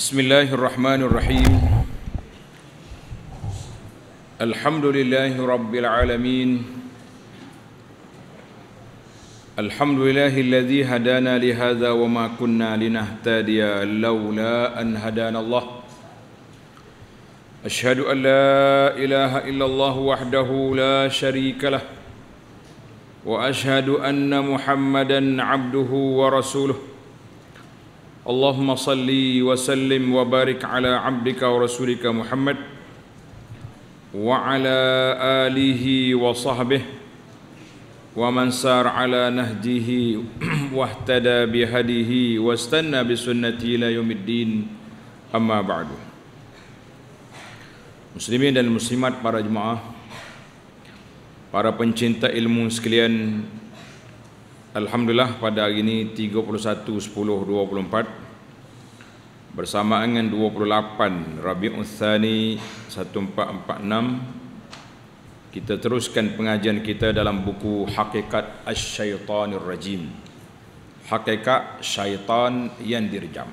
بسم الله الرحمن الرحيم الحمد لله رب العالمين الحمد لله الذي هدانا لهذا وما كنا لنهتدي لولا أن هدانا الله أشهد أن لا إله إلا الله وحده لا شريك له وأشهد أن محمدًا عبده ورسوله اللهم صل وسلم وبارك على عبدك ورسولك محمد وعلى آله وصحبه ومن سار على نهجه واهتدى بهديه واستنى بسنته الى يوم الدين اما بعد مسلمين dan muslimat para jemaah para pencinta ilmu sekalian Alhamdulillah pada hari ini 31.10.24 Bersama dengan 28 Rabi'ul Thani 1446 Kita teruskan pengajian kita dalam buku Hakikat As Syaitanir Rajim Hakikat Syaitan yang dirjam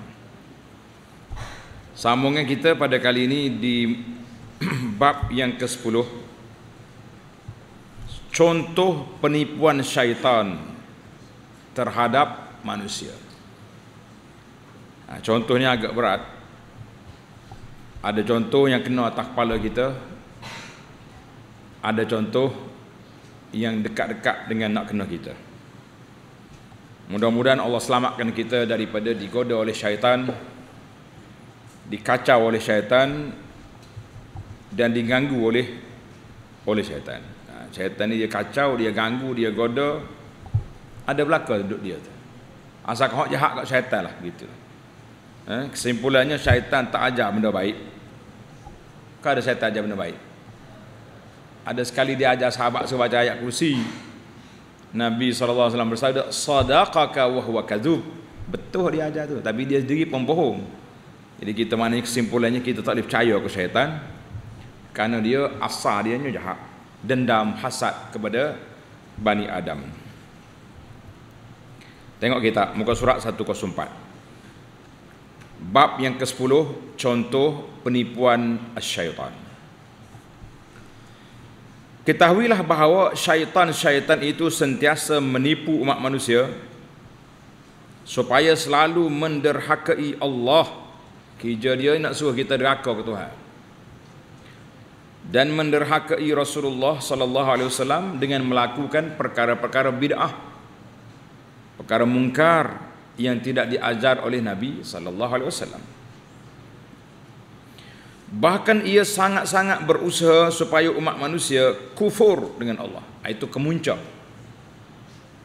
Sambungan kita pada kali ini di bab yang ke-10 Contoh penipuan Syaitan terhadap manusia. Nah, ha, contohnya agak berat. Ada contoh yang kena atas kepala kita. Ada contoh yang dekat-dekat dengan nak kena kita. Mudah-mudahan Allah selamatkan kita daripada digoda oleh syaitan, dikacau oleh syaitan dan diganggu oleh oleh syaitan. Ha, syaitan ni dia kacau, dia ganggu, dia goda, ada belaka duduk dia tu. Asal kau jahat kat syaitan lah gitu. Eh, kesimpulannya syaitan tak ajar benda baik. Kau ada syaitan ajar benda baik. Ada sekali dia ajar sahabat suruh baca ayat kursi. Nabi SAW bersabda, Sadaqaka wahuwa kadzub. Betul dia ajar tu. Tapi dia sendiri pun bohong. Jadi kita mana kesimpulannya kita tak boleh percaya ke syaitan. Kerana dia asal dia jahat. Dendam hasad kepada Bani Adam. Tengok kita muka surat 104. Bab yang ke-10 contoh penipuan syaitan. Ketahuilah bahawa syaitan-syaitan itu sentiasa menipu umat manusia supaya selalu menderhakai Allah. Kerja dia nak suruh kita deraka ke Tuhan. Dan menderhakai Rasulullah sallallahu alaihi wasallam dengan melakukan perkara-perkara bid'ah perkara mungkar yang tidak diajar oleh Nabi sallallahu alaihi wasallam. Bahkan ia sangat-sangat berusaha supaya umat manusia kufur dengan Allah. Itu kemuncak.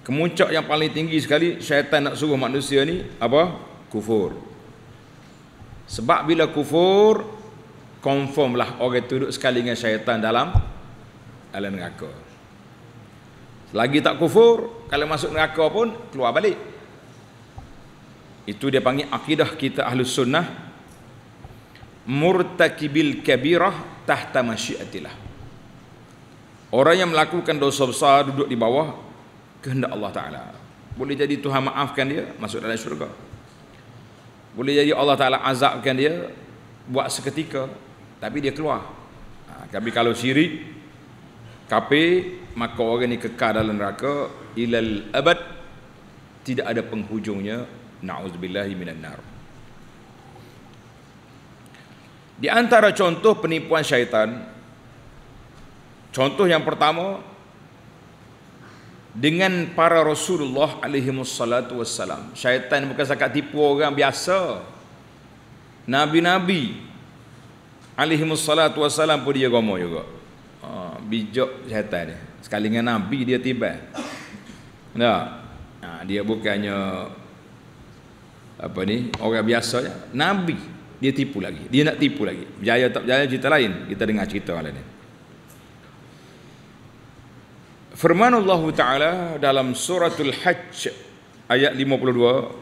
Kemuncak yang paling tinggi sekali syaitan nak suruh manusia ni apa? Kufur. Sebab bila kufur confirmlah orang itu duduk sekali dengan syaitan dalam alam neraka. Lagi tak kufur, kalau masuk neraka pun keluar balik. Itu dia panggil akidah kita ahlus sunnah. Murtakibil kabirah tahta masyiatillah. Orang yang melakukan dosa besar duduk di bawah kehendak Allah Ta'ala. Boleh jadi Tuhan maafkan dia masuk dalam syurga. Boleh jadi Allah Ta'ala azabkan dia buat seketika tapi dia keluar. Ha, tapi kalau syirik kafe maka orang ini kekal dalam neraka ilal abad tidak ada penghujungnya na'udzubillahi minan nar di antara contoh penipuan syaitan contoh yang pertama dengan para Rasulullah alaihi wassalatu wassalam syaitan bukan sekat tipu orang biasa nabi-nabi alaihi wassalatu wassalam pun dia gomoh juga bijak syaitan ni sekali dengan nabi dia tiba tak ha, dia bukannya apa ni orang biasa ya. nabi dia tipu lagi dia nak tipu lagi berjaya tak berjaya cerita lain kita dengar cerita lain firman Allah taala dalam suratul hajj ayat 52 billahi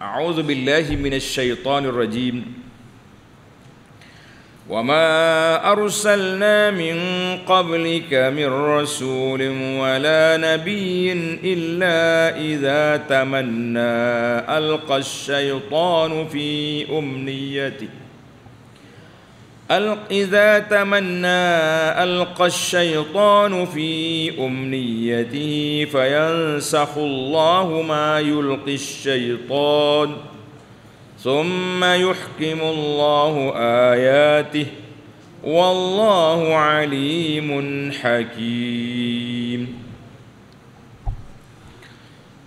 a'udzubillahi minasyaitonirrajim rajim وما أرسلنا من قبلك من رسول ولا نبي إلا إذا تمنى ألقى الشيطان في أمنيته إذا تمنى ألقى الشيطان في أمنيته فينسخ الله ما يلقي الشيطان ۖ ثم يحكم الله آياته والله عليم حكيم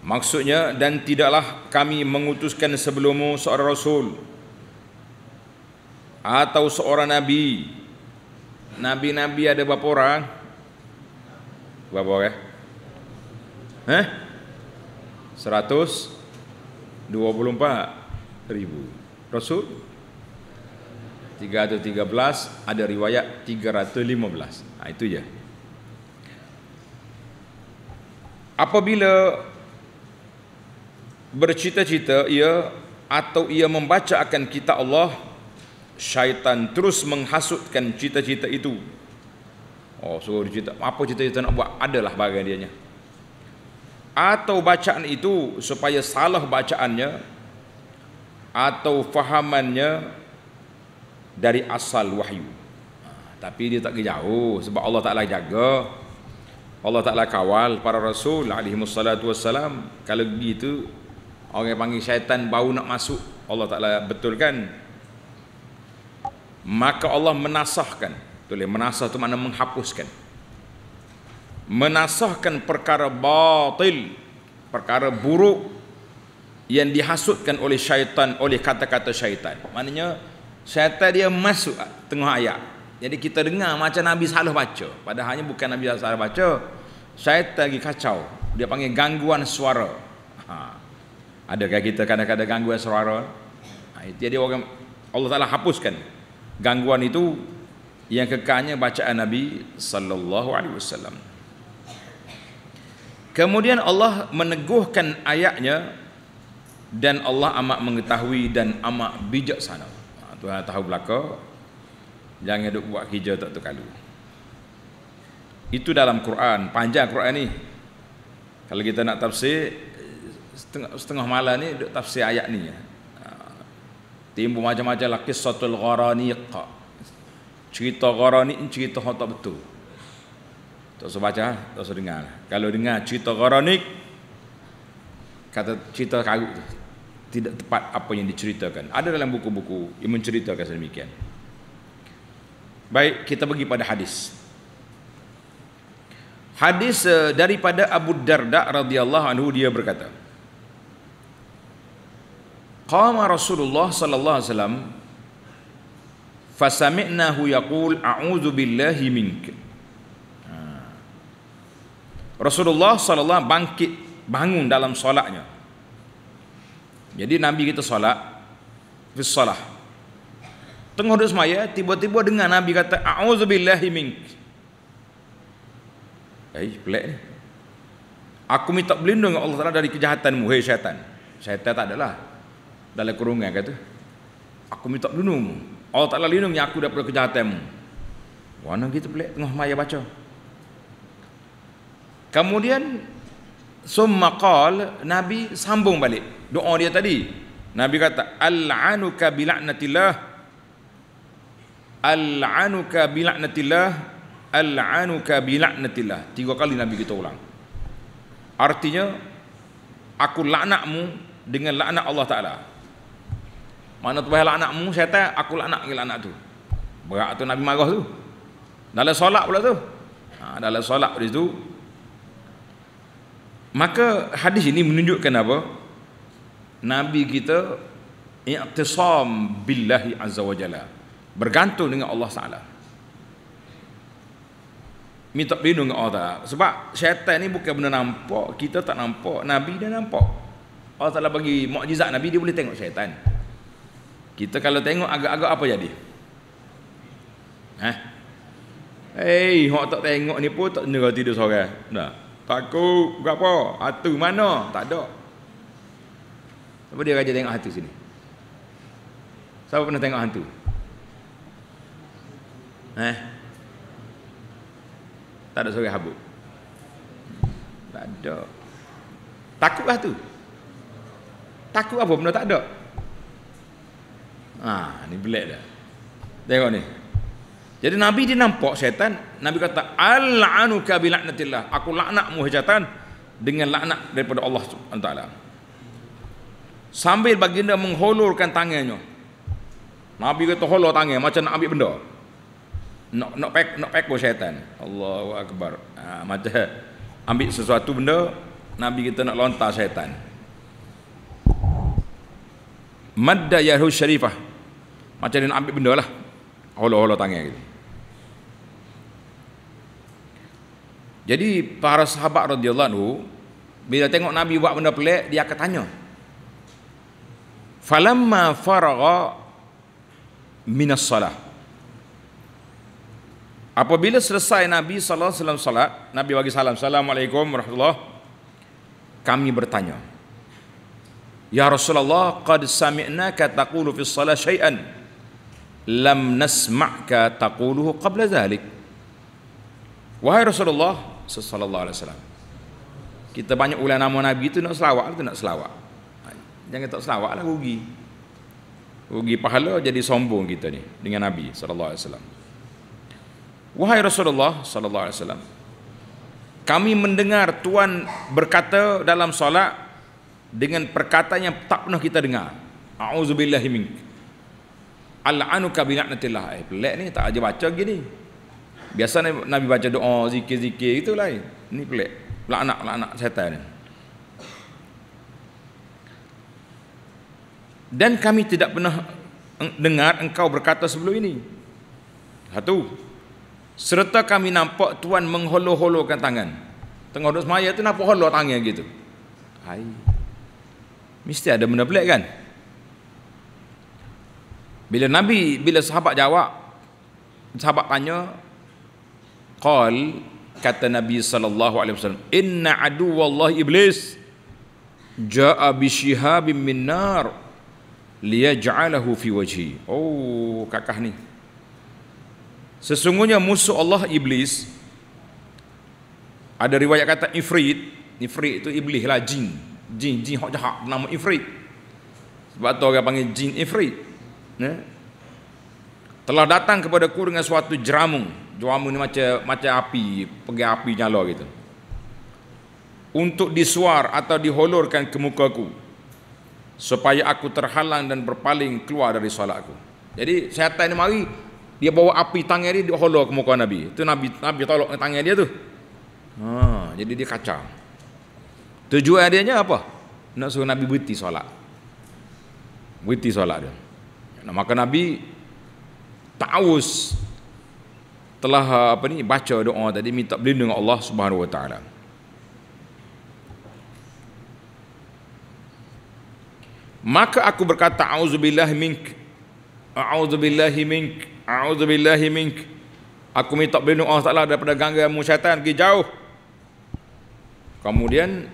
Maksudnya dan tidaklah kami mengutuskan sebelummu seorang rasul atau seorang nabi. Nabi-nabi ada berapa orang? Berapa orang? Eh? puluh empat ribu Rasul 313 ada riwayat 315 ha, itu je apabila bercita-cita ia atau ia membaca akan kitab Allah syaitan terus menghasutkan cita-cita itu oh so cita apa cita-cita nak buat adalah bagiannya atau bacaan itu supaya salah bacaannya atau fahamannya dari asal wahyu. Ha, tapi dia tak jauh sebab Allah Taala jaga. Allah Taala kawal para rasul alaihi wassalatu wassalam. Kalau begitu orang yang panggil syaitan bau nak masuk. Allah Taala betulkan. Maka Allah menasahkan. Tulis ya? menasah tu mana menghapuskan. Menasahkan perkara batil, perkara buruk yang dihasutkan oleh syaitan oleh kata-kata syaitan maknanya syaitan dia masuk tengah ayat jadi kita dengar macam Nabi salah baca padahalnya bukan Nabi salah baca syaitan lagi kacau dia panggil gangguan suara ha. adakah kita kadang-kadang gangguan suara ha. jadi orang Allah Ta'ala hapuskan gangguan itu yang kekalnya bacaan Nabi Sallallahu Alaihi Wasallam. Kemudian Allah meneguhkan ayatnya dan Allah amat mengetahui dan amat bijaksana. Ha, Tuhan tahu belaka. Jangan duk buat kerja tak tu kalu. Itu dalam Quran, panjang Quran ni. Kalau kita nak tafsir setengah, setengah malam ni duk tafsir ayat ni. Ya. Ha, Timbul macam-macam lah kisatul gharaniqa. Cerita gharaniq cerita hak tak betul. Tak usah baca, tak usah dengar. Kalau dengar cerita gharaniq kata cerita karut tu tidak tepat apa yang diceritakan. Ada dalam buku-buku yang menceritakan sedemikian. Baik, kita pergi pada hadis. Hadis eh, daripada Abu Darda radhiyallahu anhu dia berkata. Qama Rasulullah sallallahu alaihi wasallam fasami'nahu yaqul a'udzu billahi mink. Ha. Rasulullah sallallahu bangkit bangun dalam solatnya. Jadi Nabi kita solat fi solah. Tengah duduk semaya, tiba-tiba dengar Nabi kata a'udzubillahi mink. Eh, pelik ni. Aku minta berlindung Allah Taala dari kejahatanmu, hei syaitan. Syaitan tak adalah dalam kurungan kata. Aku minta berlindung. Allah Taala lindungi aku daripada kejahatanmu. Wanang kita pelik tengah semaya baca. Kemudian summa qal Nabi sambung balik doa dia tadi Nabi kata al'anuka bilaknatillah al'anuka bilaknatillah al'anuka bilaknatillah tiga kali Nabi kita ulang artinya aku laknakmu dengan laknat Allah Ta'ala mana tu bahaya laknakmu saya tak aku laknak dengan laknak tu berat tu Nabi marah tu dalam solat pula tu ha, dalam solat pula tu maka hadis ini menunjukkan apa Nabi kita i'tisam billahi azza wa jalla bergantung dengan Allah Taala. Minta perlindungan dengan Allah Ta'ala. Sebab syaitan ni bukan benda nampak, kita tak nampak, Nabi dia nampak. Allah Ta'ala bagi mukjizat Nabi, dia boleh tengok syaitan. Kita kalau tengok agak-agak apa jadi? Eh, hey, orang tak tengok ni pun tak tengok tidur seorang. Nah, takut, berapa? Atu mana? Tak ada. Apa dia raja tengok hantu sini? Siapa pernah tengok hantu? Eh? Tak ada sore habuk. Tak ada. Takut hantu. Takut apa benda tak ada? Ha, ni belak dah. Tengok ni. Jadi Nabi dia nampak syaitan, Nabi kata al'anuka bi la'natillah. Aku laknat muhajatan dengan laknat daripada Allah Subhanahu taala sambil baginda mengholurkan tangannya Nabi kata holur tangan macam nak ambil benda nak nak pek nak pek bos syaitan Allahu akbar ha, macam ambil sesuatu benda Nabi kita nak lontar syaitan madda yahu syarifah macam dia nak ambil benda lah holur-holur tangan gitu jadi para sahabat radhiyallahu bila tengok Nabi buat benda pelik dia akan tanya falamma faragha minas salah apabila selesai Nabi sallallahu alaihi wasallam salat Nabi bagi salam assalamualaikum warahmatullahi kami bertanya Ya Rasulullah qad sami'na ka taqulu fi salah shay'an, lam nasma'ka taquluhu qabla dhalik Wahai Rasulullah sallallahu alaihi wasallam kita banyak ulang nama Nabi itu nak selawat atau nak selawat jangan tak selawat lah rugi rugi pahala jadi sombong kita ni dengan Nabi SAW wahai Rasulullah SAW kami mendengar Tuhan berkata dalam solat dengan perkataan yang tak pernah kita dengar A'udzubillahi min Al'anuka binaknatillah eh pelik ni tak aja baca gini biasa Nabi baca doa zikir-zikir itu eh. ni pelik la'anak anak syaitan ni dan kami tidak pernah eh, dengar engkau berkata sebelum ini satu serta kami nampak tuan mengholo-holokan tangan tengah duduk semaya tu nampak holo tangan gitu Hai. mesti ada benda pelik kan bila Nabi, bila sahabat jawab sahabat tanya qal kata Nabi sallallahu alaihi wasallam inna aduwallahi iblis jaa bi shihabim min nar liyaj'alahu fi wajhi oh kakak ni sesungguhnya musuh Allah iblis ada riwayat kata ifrit ifrit itu iblis lah jin jin jin hak jahat nama ifrit sebab tu orang panggil jin ifrit ya? telah datang kepada ku dengan suatu jeramu jeramu ni macam macam api pergi api nyala gitu untuk disuar atau diholorkan ke mukaku supaya aku terhalang dan berpaling keluar dari solatku. Jadi syaitan ni mari dia bawa api tangan dia dia holo ke muka Nabi. Itu Nabi Nabi tolak tangan dia tu. Ha, jadi dia kacau. Tujuan dia nya apa? Nak suruh Nabi berhenti solat. Berhenti solat dia. Nah, maka Nabi Taus telah apa ni baca doa tadi minta berlindung Allah Subhanahu wa taala. maka aku berkata auzubillah mink auzubillah mink auzubillah mink aku minta perlindungan Allah Taala daripada gangganmu syaitan pergi jauh kemudian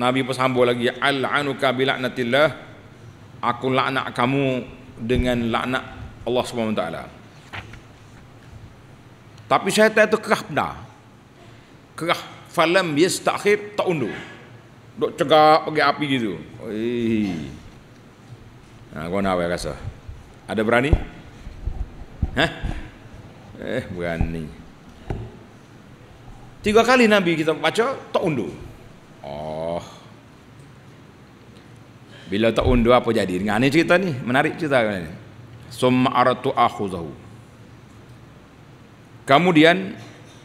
nabi pun sambung lagi al'anuka bilaknatillah aku laknat kamu dengan laknat Allah Subhanahu taala tapi syaitan itu kerah benar kerah falam yastakhir tak undur duk cegak pergi api gitu. Oi. Nah, kau nak apa rasa? Ada berani? Hah? Eh, berani. Tiga kali Nabi kita baca, tak undur. Oh. Bila tak undur apa jadi? Dengar ni cerita ni, menarik cerita kan ni. Summa aratu akhuzahu. Kemudian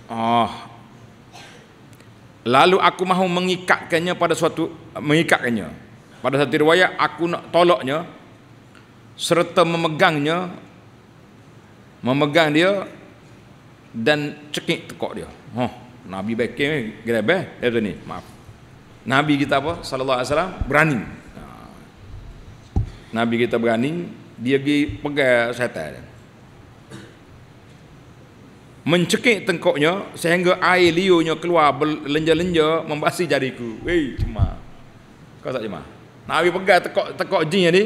ah oh, Lalu aku mahu mengikatkannya pada suatu mengikatkannya. Pada satu riwayat aku nak tolaknya serta memegangnya memegang dia dan cekik tekok dia. Ha, oh, Nabi baik ni grab eh tu ni. Maaf. Nabi kita apa? Sallallahu alaihi wasallam berani. Ha. Nabi kita berani dia pergi pegang setan mencekik tengkoknya sehingga air liurnya keluar belenja-lenja membasi jariku. Wei, cuma. Kau tak cuma. Nabi pegang tekok tekok jin ni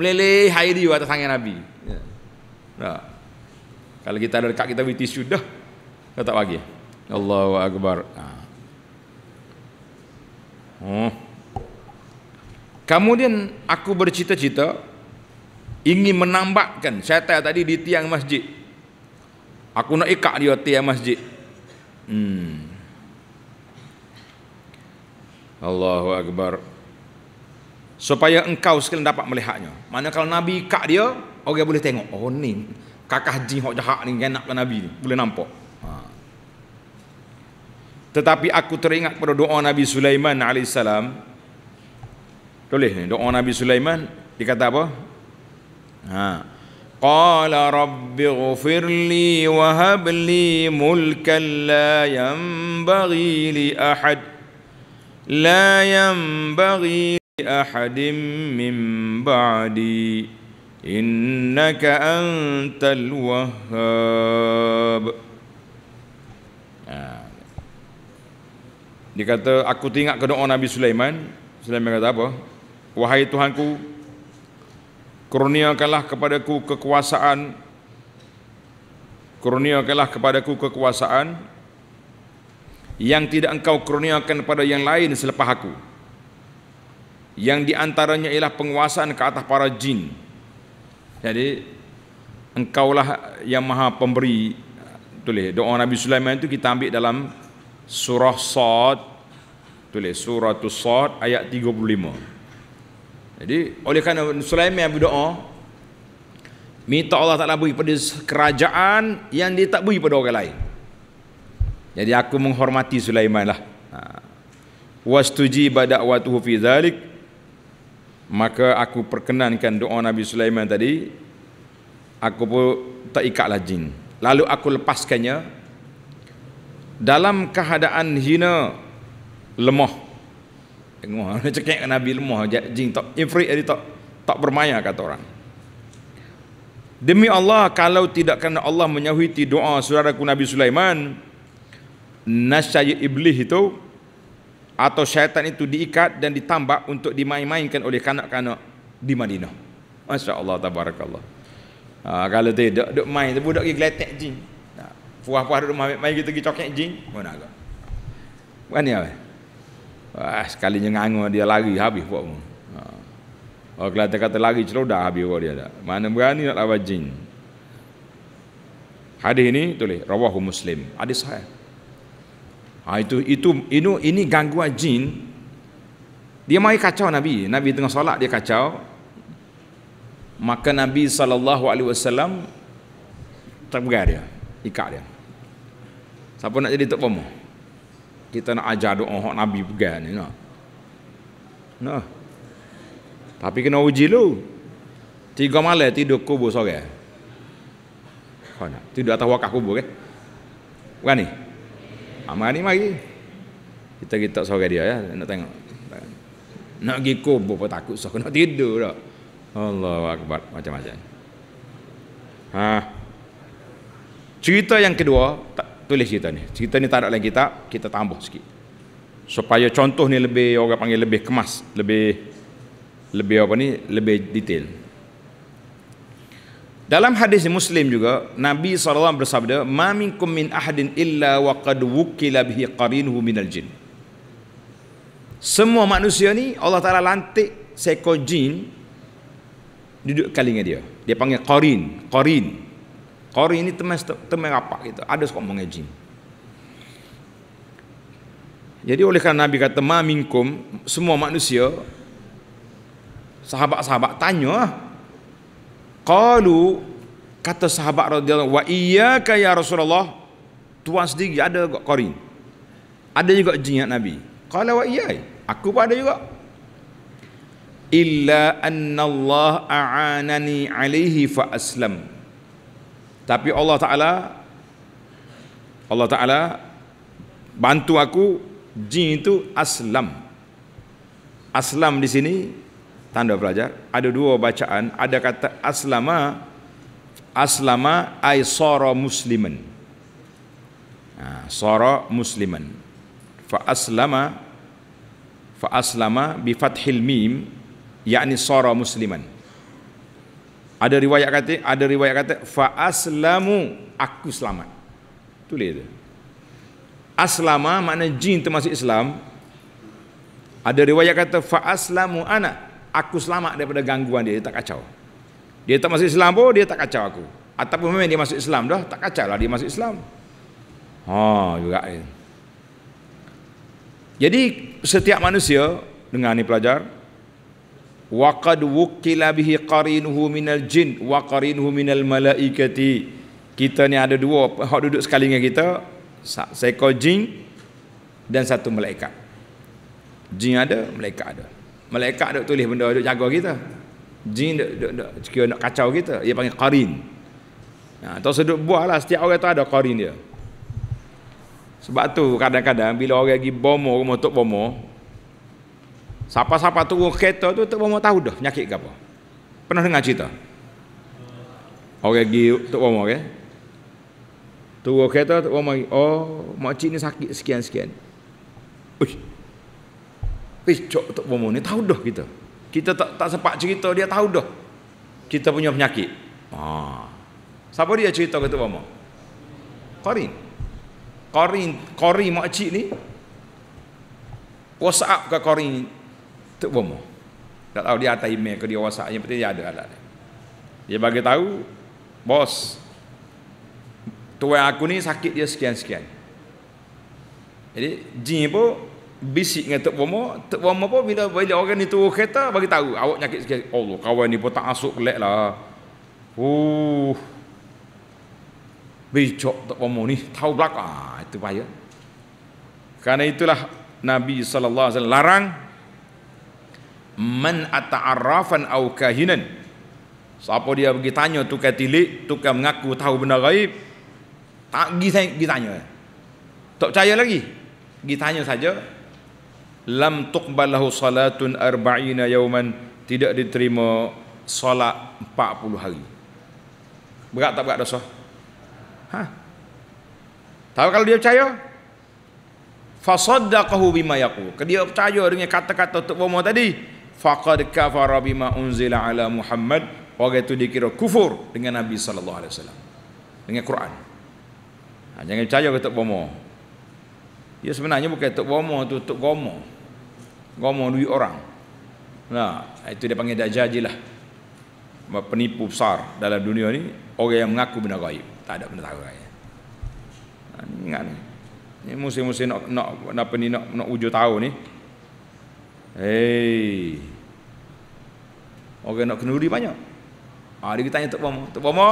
meleleh air liur atas tangan Nabi. Ya. Nah. Kalau kita ada dekat kita beri tisu dah. Kau tak bagi. Allahu akbar. Nah. Ha. Hmm. Oh. Kemudian aku bercita-cita ingin menambatkan syaitan tadi di tiang masjid. Aku nak ikat dia tiang masjid. Hmm. Allahu Akbar. Supaya engkau sekalian dapat melihatnya. Mana kalau Nabi ikat dia, orang boleh tengok. Oh ni, kakak haji yang jahat ni, kena ke lah Nabi ni. Boleh nampak. Ha. Tetapi aku teringat pada doa Nabi Sulaiman AS. Tulis ni, doa Nabi Sulaiman dikata apa? Haa. قال رب اغفر لي وهب لي ملكا لا ينبغي لأحد لا ينبغي لأحد من بعدي إنك أنت الوهاب Dia kata, aku teringat ke doa Nabi Sulaiman. Sulaiman kata apa? Wahai Tuhanku, Kurniakanlah kepadaku kekuasaan Kurniakanlah kepadaku kekuasaan yang tidak engkau kurniakan kepada yang lain selepas aku yang diantaranya ialah penguasaan ke atas para jin jadi engkaulah yang maha pemberi tulis doa Nabi Sulaiman itu kita ambil dalam surah Sad tulis surah Sad ayat 35 jadi oleh kerana Sulaiman berdoa minta Allah Taala beri pada kerajaan yang dia tak beri pada orang lain. Jadi aku menghormati Sulaiman lah. Ha. Wastuji badawatuhu fi zalik maka aku perkenankan doa Nabi Sulaiman tadi aku pun tak ikatlah jin lalu aku lepaskannya dalam keadaan hina lemah Tengok, dia cekik Nabi lemah, jin tak, ifrit dia tak, tak bermaya kata orang. Demi Allah, kalau tidak kerana Allah menyahuti doa saudara saudaraku Nabi Sulaiman, nasyai iblis itu, atau syaitan itu diikat dan ditambak untuk dimain-mainkan oleh kanak-kanak di Madinah. Masya Allah, tabarakallah. Ha, kalau tidak, duk main, tu budak pergi geletek jin. Ha, puah-puah duduk main, main gitu, pergi cokek jin. Mana agak? Bukan ni Ah, sekali nyengangu dia lari habis buat pun. Ha. Oh, kalau kata lari cerodah habis buat dia tak. Mana berani nak lawan jin. Hadis ini tulis rawahu Muslim. Hadis sahih. Ha, itu itu ini ini gangguan jin. Dia mai kacau Nabi. Nabi tengah solat dia kacau. Maka Nabi saw alaihi wasallam dia. Ikat dia. Siapa nak jadi tok pomoh? kita nak ajar doa hok nabi pegang ni nah. No. Tapi kena uji lu. Tiga malam tidur kubur sore. Eh? Kau tidur atas wakaf kubur ke? Eh? Berani? Amal ah, ni mari. Kita kita sore dia ya, nak tengok. Nak pergi kubur pun takut sok nak tidur dak. Allahu akbar macam-macam. Ha. Cerita yang kedua, tulis cerita ni. Cerita ni tak ada lain kita, kita tambah sikit. Supaya contoh ni lebih orang panggil lebih kemas, lebih lebih apa ni, lebih detail. Dalam hadis Muslim juga, Nabi SAW bersabda, "Ma minkum min ahadin illa wa qad wukila bihi qarinuhu minal jin." Semua manusia ni Allah Taala lantik seekor jin duduk kali dia. Dia panggil qarin, qarin. Hari ini temen, temen apa gitu. Ada sekolah mengaji. Jadi oleh karena Nabi kata ma minkum semua manusia sahabat-sahabat tanya qalu kata sahabat radhiyallahu wa iyyaka ya Rasulullah tuan sendiri ada gak qari ada juga jinat Nabi qala wa iyyai aku pun ada juga illa anna Allah a'anani alaihi fa aslam tapi Allah Ta'ala Allah Ta'ala bantu aku jin itu aslam aslam di sini tanda pelajar ada dua bacaan ada kata aslama aslama ay sara musliman nah, ha, sara musliman fa aslama fa aslama bi fathil mim yakni sara musliman ada riwayat kata, ada riwayat kata fa aslamu aku selamat. Tulis dia. Aslama makna jin termasuk Islam. Ada riwayat kata fa aslamu ana aku selamat daripada gangguan dia, dia tak kacau. Dia tak masuk Islam pun dia tak kacau aku. Ataupun memang dia masuk Islam dah, tak kacau lah dia masuk Islam. Ha juga Jadi setiap manusia dengar ni pelajar, waqad wukila bihi qarinuhu minal jin wa qarinuhu minal malaikati kita ni ada dua hak duduk sekali dengan kita Saya jin dan satu malaikat jin ada malaikat ada malaikat ada tulis benda duk jaga kita jin duk duk, duk, duk nak kacau kita dia panggil qarin nah ha, tu sedut buahlah setiap orang tu ada qarin dia sebab tu kadang-kadang bila orang pergi bomo rumah tok bomo Siapa-siapa turun kereta tu tak mau tahu dah penyakit ke apa. Pernah dengar cerita? Orang okay, pergi tak mau okay. Turun kereta tak mau pergi. Oh, makcik ni sakit sekian-sekian. Ui. Ih, cok tak mau ni tahu dah kita. Kita tak tak sempat cerita dia tahu dah. Kita punya penyakit. Ha. Ah. Siapa dia cerita ke tak mau? Qarin. Qarin, Qarin makcik ni WhatsApp ke Qarin tak bomo tak tahu dia atas email ke dia whatsapp yang penting dia ada alat dia bagi tahu bos tuan aku ni sakit dia sekian-sekian jadi jin pun bisik dengan tok bomo tok bomo pun bila bila orang ni turun kereta bagi tahu awak sakit sekian. Allah kawan ni pun tak masuk kelak lah uh bijak tok bomo ni tahu belakang ah, itu bahaya Karena itulah Nabi SAW larang man ata'arrafan au kahinan siapa dia pergi tanya tukar tilik tukar mengaku tahu benda gaib tak pergi saya pergi tanya tak percaya lagi pergi tanya saja lam tuqbalahu salatun arba'ina yauman tidak diterima solat 40 hari berat tak berat dosa ha tahu kalau dia percaya fasaddaqahu bima yaqul dia percaya dengan kata-kata tok bomo tadi faqad kafara bima unzila ala Muhammad orang itu dikira kufur dengan Nabi sallallahu alaihi wasallam dengan Quran ha, jangan percaya kata bomo dia sebenarnya bukan tok bomo tu tok gomo gomo duit orang nah ha, itu dia panggil dajajilah penipu besar dalam dunia ni orang yang mengaku benda gaib tak ada benda tahu ha, gaib ingat ni ini musim-musim nak nak apa ni nak nak hujung tahun ni Hei. Orang nak kenduri banyak. Ha, dia tanya Tok pomo, Tok pomo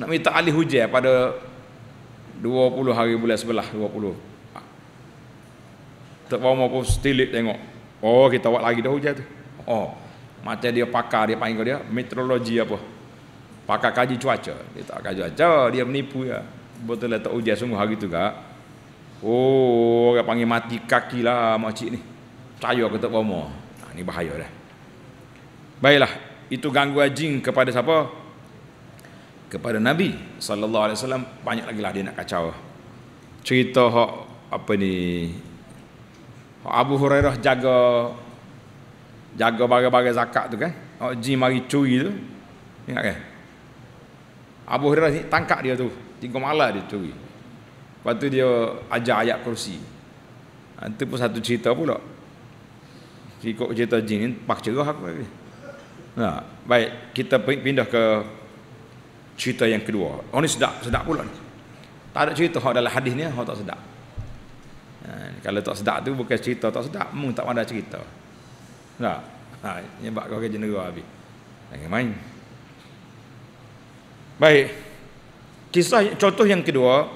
nak minta alih hujah pada 20 hari bulan sebelah 20. Ha. Tok pomo pun stilik tengok. Oh kita buat lagi dah hujah tu. Oh macam dia pakar dia panggil dia meteorologi apa. Pakar kaji cuaca. Dia tak kaji cuaca dia menipu ya. Betul lah tak hujah sungguh hari tu kak. Oh orang panggil mati kaki lah makcik ni percaya aku tak bomo. Ha, ini bahaya dah. Baiklah, itu gangguan jin kepada siapa? Kepada Nabi sallallahu alaihi wasallam banyak lagi lah dia nak kacau. Cerita hak apa ni? Hak Abu Hurairah jaga jaga bagai-bagai zakat tu kan. Hak jin mari curi tu. Ingat kan? Abu Hurairah ni tangkap dia tu. Tiga malam dia curi. Lepas tu dia ajar ayat kursi. Itu ah, pun satu cerita pula. Si kok cerita jin ni pak cerah aku lagi. Nah, ha, baik kita pindah ke cerita yang kedua. Oh ni sedap, sedap pula ni. Tak ada cerita hak dalam hadis ni, hak tak sedap. Nah, ha, kalau tak sedap tu bukan cerita tak sedap, mung tak ada cerita. Nah, ha, ha ni bak kau kerja negara habis. Jangan main. Baik. Kisah contoh yang kedua,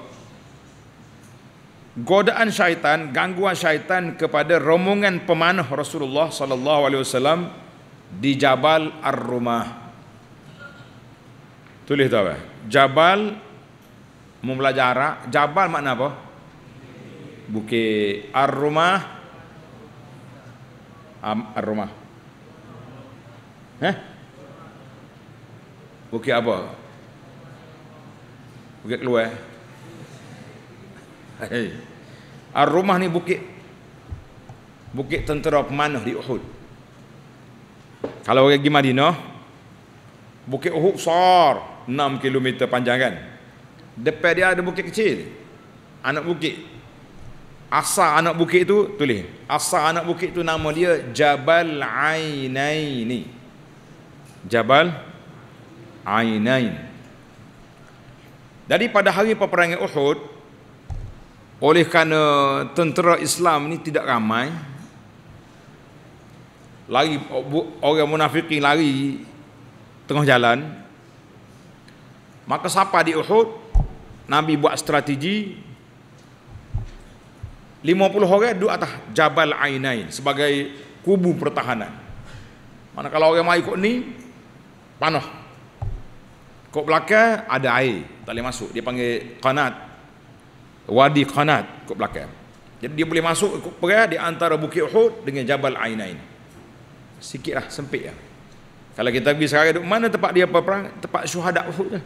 godaan syaitan, gangguan syaitan kepada rombongan pemanah Rasulullah sallallahu alaihi wasallam di Jabal Ar-Rumah. Tulis tu apa? Jabal mempelajar Jabal makna apa? Bukit Ar-Rumah Ar-Rumah. Eh? Bukit apa? Bukit keluar. Hey. Eh. Ar-Rumah ni bukit. Bukit tentera pemanah di Uhud. Kalau orang pergi Madinah, Bukit Uhud besar, 6 km panjang kan. Depan dia ada bukit kecil. Anak bukit. Asal anak bukit tu tulis. Asal anak bukit tu nama dia Jabal Ainaini. Jabal Ainain. Daripada hari peperangan Uhud, oleh kerana tentera Islam ni tidak ramai lari orang munafikin lari tengah jalan maka siapa di Uhud Nabi buat strategi 50 orang duduk atas Jabal Ainain sebagai kubu pertahanan mana kalau orang mari kok ni panah kok belakang ada air tak boleh masuk dia panggil qanat Wadi Khanat, ke belakang. Jadi dia boleh masuk ke perah di antara Bukit Uhud dengan Jabal Ainain. Sikitlah sempit ya. Kalau kita pergi sekarang duk mana tempat dia perang? Tempat syuhada Uhud tu.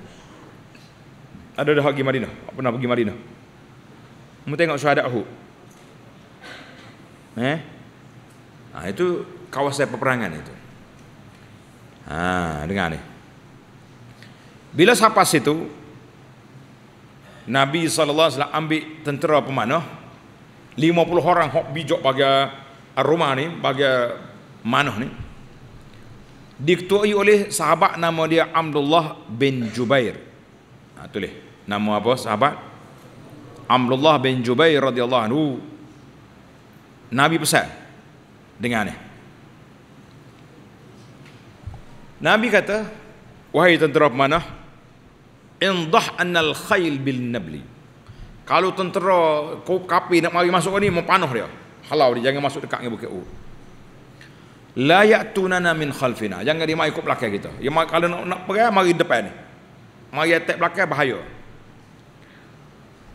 Ada dah pergi Madinah. pernah pergi Madinah. Mu tengok syuhada Uhud. Eh? Ha, itu kawasan peperangan itu. Ha, dengar ni. Bila sampai situ, Nabi SAW ambil tentera pemanah 50 orang hok bijak bagi rumah ni bagi manah ni diketuai oleh sahabat nama dia Amrullah bin Jubair ha, tulis nama apa sahabat Amrullah bin Jubair radhiyallahu anhu Nabi pesan dengan ni Nabi kata wahai tentera pemanah indah annal khail bil nabli kalau tentera kau kapi nak mari masuk ni mempanuh dia halau dia jangan masuk dekat dengan bukit Uhud la ya'tunana min khalfina jangan dia mari ikut belakang kita dia kalau nak, nak perang mari depan ni mari attack belakang bahaya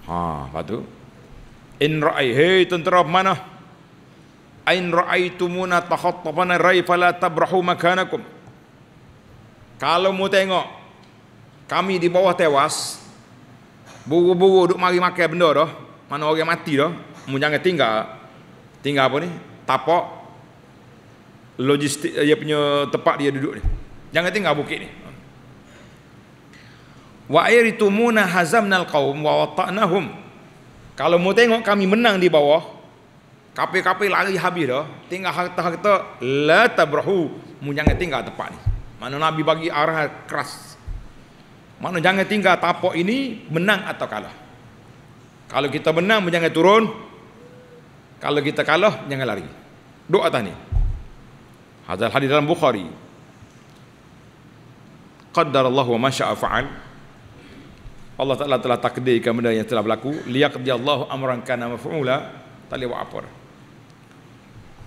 ha patu in ra'ai hey tentera mana ain ra'aitumuna takhattafana ra'i fala tabrahu makanakum kalau mu tengok kami di bawah tewas buru-buru duk mari makan benda dah mana orang mati dah mu jangan tinggal tinggal apa ni tapak logistik dia punya tempat dia duduk ni jangan tinggal bukit ni wa airitumuna hazamna alqaum wa wata'nahum kalau mu tengok kami menang di bawah kapi-kapi lari habis dah tinggal harta-harta la tabrahu mu jangan tinggal tempat ni mana nabi bagi arah keras mana jangan tinggal tapak ini menang atau kalah. Kalau kita menang jangan turun. Kalau kita kalah jangan lari. Doa tadi. Hadal hadis dalam Bukhari. Qaddar Allah wa masya'a fa'al. Allah Ta'ala telah takdirkan benda yang telah berlaku. Liyakdi Allah amran kana maf'ula. Tali wa'apur.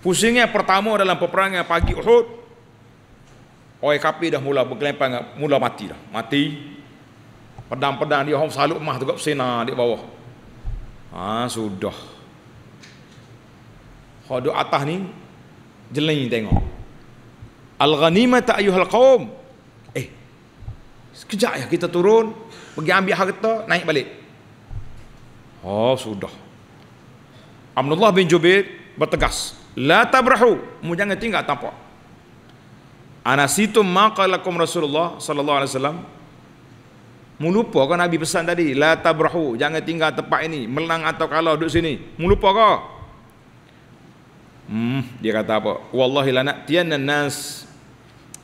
Pusingnya pertama dalam peperangan pagi Uhud. Orang kapi dah mula berkelempang, mula mati dah. Mati, pedang-pedang dia orang salut mah tu kat pesena di bawah ha, sudah Kau duduk atas ni jeleng tengok al-ghanimata ayuhal qawm eh sekejap ya kita turun pergi ambil harta naik balik oh sudah Abdullah bin Jubair bertegas la tabrahu mu jangan tinggal tanpa anasitum maqalakum rasulullah sallallahu alaihi wasallam Melupa kau Nabi pesan tadi, la tabrahu, jangan tinggal tempat ini, menang atau kalah duduk sini. Melupa kau. Hmm, dia kata apa? Wallahi la na'tiyanan nas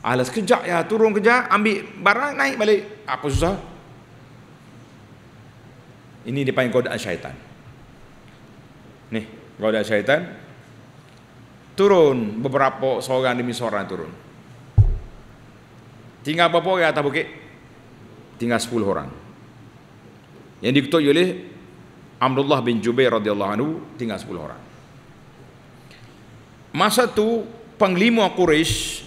Alas kejap ya, turun kejap, ambil barang naik balik. Apa susah? Ini dipanggil godaan syaitan. Nih, godaan syaitan. Turun beberapa seorang demi seorang turun. Tinggal berapa orang atas bukit? tinggal 10 orang. Yang diketuai oleh Abdullah bin Jubair radhiyallahu anhu tinggal 10 orang. Masa tu panglima Quraisy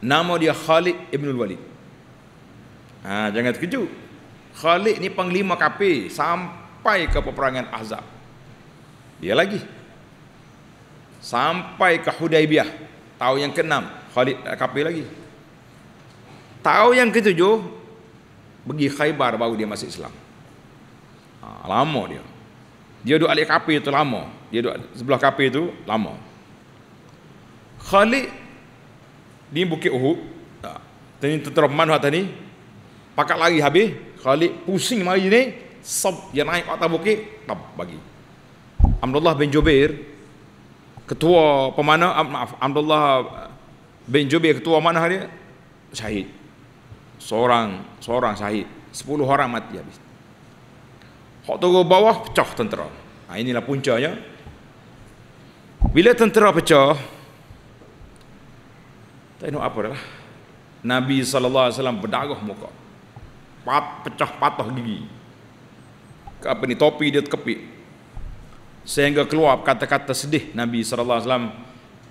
nama dia Khalid bin Walid. Ha, jangan terkejut. Khalid ni panglima kafir sampai ke peperangan Ahzab. Dia lagi sampai ke Hudaybiyah tahun yang ke-6 Khalid eh, kafir lagi tahun yang ke-7 pergi khaybar baru dia masuk Islam ha, lama dia dia duduk alik kapi tu lama dia duduk sebelah kapi tu lama Khalid di Bukit Uhud ha, tadi tentera mana hati ni pakat lari habis Khalid pusing mari ni sob dia naik atas bukit tab bagi Abdullah bin Jubair ketua pemana ah, maaf Abdullah bin Jubair ketua mana hari? syahid seorang seorang syahid sepuluh orang mati habis hok turun bawah pecah tentera ha, inilah puncanya bila tentera pecah tak nak apa dah lah. Nabi SAW berdarah muka Pat, pecah patah gigi apa ni topi dia terkepit sehingga keluar kata-kata sedih Nabi SAW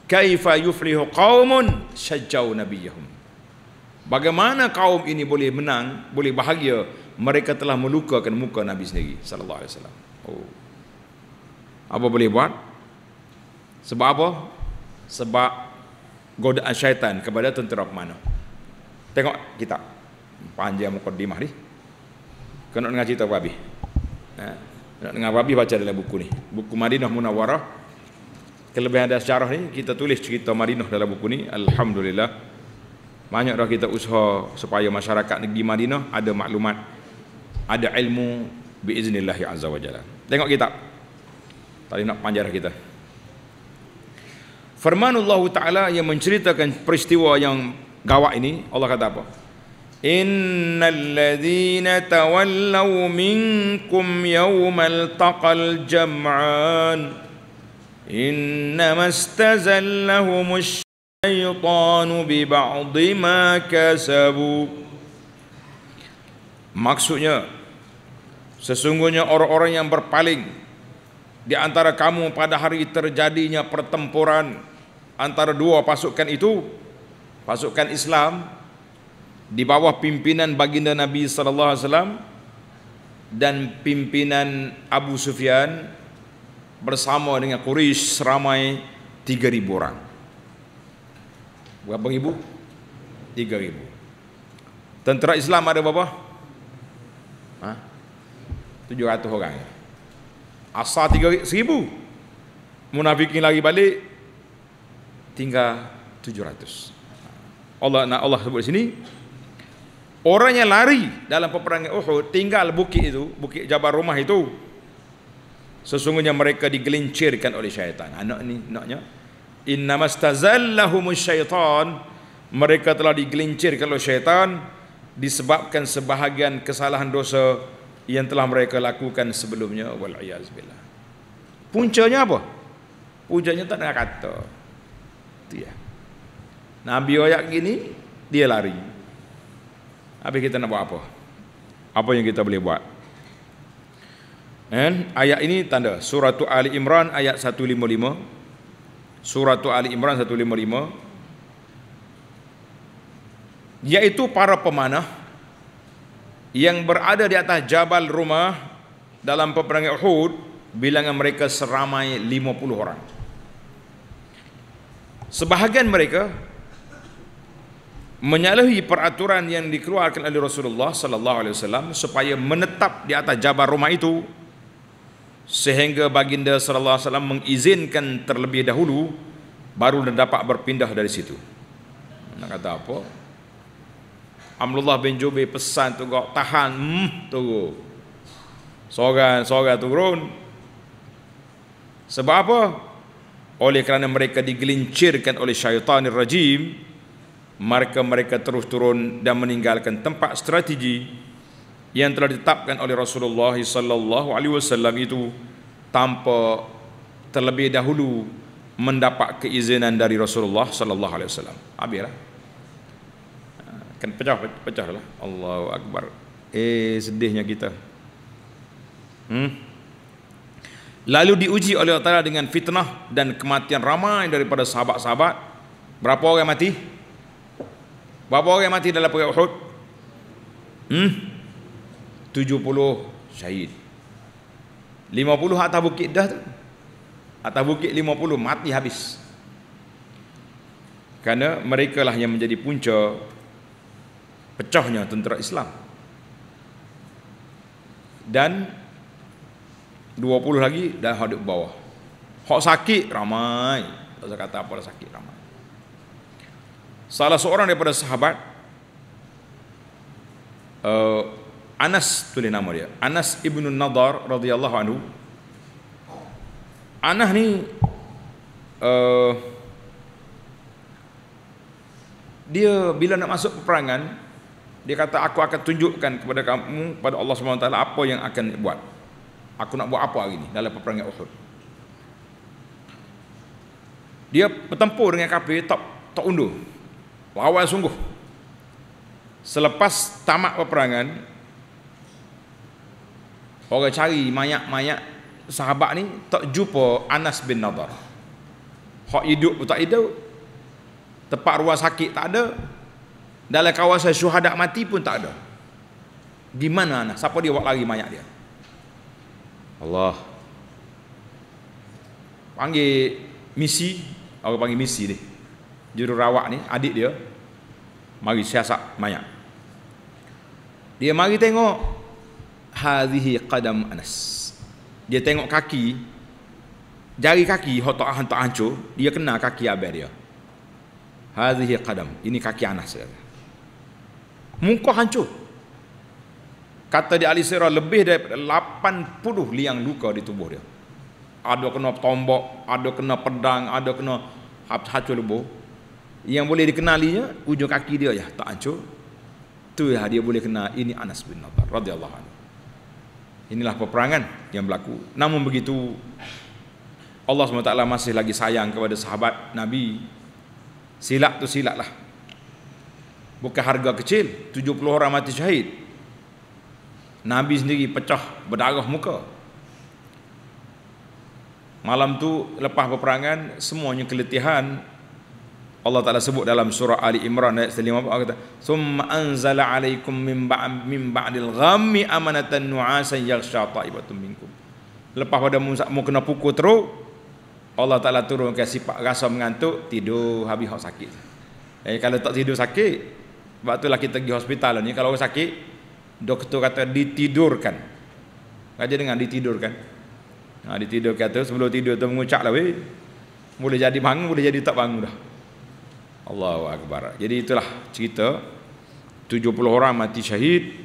kaifa yuflihu qaumun syajau nabiyahum Bagaimana kaum ini boleh menang, boleh bahagia? Mereka telah melukakan muka Nabi sendiri sallallahu alaihi wasallam. Oh. Apa boleh buat? Sebab apa? Sebab godaan syaitan kepada tentera mana? Tengok kita. Panjang mukadimah ni. Kena dengar cerita Wabi. Ha. Nak dengar Wabi baca dalam buku ni. Buku Madinah Munawarah. Kelebihan ada sejarah ni kita tulis cerita Madinah dalam buku ni. Alhamdulillah banyak dah kita usaha supaya masyarakat negeri Madinah ada maklumat ada ilmu biiznillah azza wa tengok kitab tadi nak panjarah kita firman Allah taala yang menceritakan peristiwa yang gawat ini Allah kata apa innal ladzina tawallaw minkum yawmal taqal jam'an innamastazallahumush syaitan bi ma kasabu maksudnya sesungguhnya orang-orang yang berpaling di antara kamu pada hari terjadinya pertempuran antara dua pasukan itu pasukan Islam di bawah pimpinan baginda Nabi sallallahu alaihi wasallam dan pimpinan Abu Sufyan bersama dengan Quraisy seramai 3000 orang Berapa ribu? Tiga ribu. Tentera Islam ada berapa? Ha? Tujuh ratus orang. Asal tiga ribu. Munafikin lagi balik. Tinggal tujuh ratus. Allah nak Allah sebut sini. Orang yang lari dalam peperangan Uhud tinggal bukit itu, bukit Jabar Rumah itu. Sesungguhnya mereka digelincirkan oleh syaitan. Anak ha, ni, anaknya, Inna innamastazallahumus syaitan mereka telah digelincirkan oleh syaitan disebabkan sebahagian kesalahan dosa yang telah mereka lakukan sebelumnya wal iaz puncanya apa puncanya tak nak kata tu ya nabi ayat gini dia lari habis kita nak buat apa apa yang kita boleh buat Eh, ayat ini tanda surah Ali Imran ayat 155 Surah Ali Imran 155 yaitu para pemanah yang berada di atas Jabal Rumah dalam peperangan Uhud bilangan mereka seramai 50 orang sebahagian mereka menyalahi peraturan yang dikeluarkan oleh Rasulullah sallallahu alaihi wasallam supaya menetap di atas Jabal Rumah itu sehingga baginda sallallahu alaihi wasallam mengizinkan terlebih dahulu baru dia dapat berpindah dari situ. Nak kata apa? Amrullah bin Jubair pesan tu gak tahan hmm turun. Sorang sorang turun. Sebab apa? Oleh kerana mereka digelincirkan oleh syaitanir rajim, maka mereka terus turun dan meninggalkan tempat strategi yang telah ditetapkan oleh Rasulullah sallallahu alaihi wasallam itu tanpa terlebih dahulu mendapat keizinan dari Rasulullah sallallahu alaihi wasallam. Habislah. Ah, kan pecah pecahlah. Allahu akbar. Eh sedihnya kita. Hmm. Lalu diuji oleh Allah Ta'ala dengan fitnah dan kematian ramai daripada sahabat-sahabat. Berapa orang mati? Berapa orang mati dalam perang Uhud? Hmm? 70 syahid 50 atas bukit dah tu atas bukit 50 mati habis kerana mereka lah yang menjadi punca pecahnya tentera Islam dan 20 lagi dah hadap bawah hak sakit ramai tak usah kata apa dah sakit ramai salah seorang daripada sahabat uh, Anas tulis nama dia Anas ibnu Nadar radhiyallahu anhu Anas ni uh, dia bila nak masuk peperangan dia kata aku akan tunjukkan kepada kamu kepada Allah SWT apa yang akan buat aku nak buat apa hari ni dalam peperangan Uhud dia bertempur dengan kafir tak tak undur lawan sungguh selepas tamat peperangan Orang cari mayat-mayat sahabat ni tak jumpa Anas bin Nadar. Hak hidup pun tak hidup. Tempat ruang sakit tak ada. Dalam kawasan syuhada mati pun tak ada. Di mana Anas? Siapa dia buat lari mayat dia? Allah. Panggil misi, orang panggil misi ni. juru rawak ni, adik dia. Mari siasat mayat. Dia mari tengok hadhihi qadam Anas. Dia tengok kaki jari kaki hotak hantak hancur, dia kena kaki abel dia. Hadhihi qadam, ini kaki Anas dia. Muka hancur. Kata di Ali Sirah lebih daripada 80 liang luka di tubuh dia. Ada kena tombak, ada kena pedang, ada kena ha-, hancur lebur. Yang boleh dikenalinya ujung kaki dia ya tak hancur. Tu ya dia boleh kenal ini Anas bin Nadar radhiyallahu inilah peperangan yang berlaku namun begitu Allah SWT masih lagi sayang kepada sahabat Nabi silap tu silap lah bukan harga kecil 70 orang mati syahid Nabi sendiri pecah berdarah muka malam tu lepas peperangan semuanya keletihan Allah Taala sebut dalam surah Ali Imran ayat 5 apa kata? Summa anzala alaikum min ba'd min ba'dil ghammi amanatan nu'asan yaghsha ta'ibatum minkum. Lepas pada mu, mu kena pukul teruk Allah Taala turunkan sifat rasa mengantuk, tidur habis hok sakit. Eh kalau tak tidur sakit, sebab itulah kita pergi hospital lah ni kalau orang sakit doktor kata ditidurkan. Kata dengan ditidurkan. Ha, ditidurkan tu sebelum tidur tu mengucap lah weh. Boleh jadi bangun, boleh jadi tak bangun dah. Allahu Akbar. Jadi itulah cerita 70 orang mati syahid.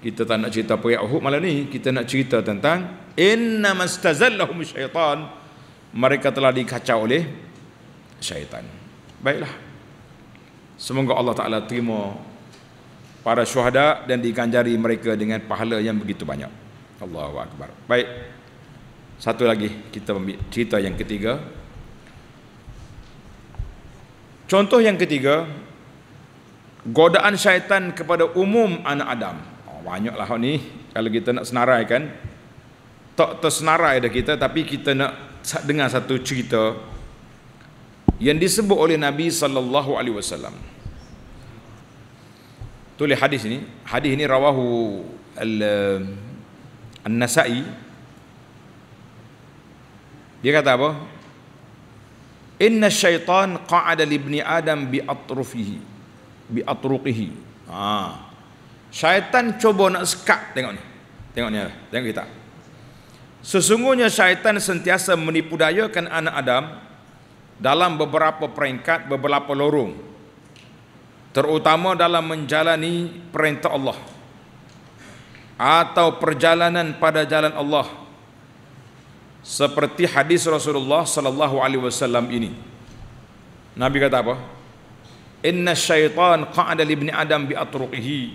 Kita tak nak cerita perang Uhud malam ni, kita nak cerita tentang inna mastazallahum syaitan. Mereka telah dikacau oleh syaitan. Baiklah. Semoga Allah Taala terima para syuhada dan diganjari mereka dengan pahala yang begitu banyak. Allahu Akbar. Baik. Satu lagi kita ambil cerita yang ketiga. Contoh yang ketiga, godaan syaitan kepada umum anak Adam. Oh, banyaklah ni kalau kita nak senarai kan. Tak tersenarai dah kita tapi kita nak dengar satu cerita yang disebut oleh Nabi sallallahu alaihi wasallam. Tulis hadis ni, hadis ni rawahu al-Nasa'i. Um, Dia kata apa? Inna syaitan qa'ada li ibni Adam bi atrufihi bi atruqihi. Ha. Syaitan cuba nak sekat tengok ni. Tengok ni. Tengok kita. Sesungguhnya syaitan sentiasa menipu dayakan anak Adam dalam beberapa peringkat, beberapa lorong. Terutama dalam menjalani perintah Allah atau perjalanan pada jalan Allah seperti hadis Rasulullah sallallahu alaihi wasallam ini. Nabi kata apa? Inna syaitan qa'ada li ibni Adam bi atruqihi.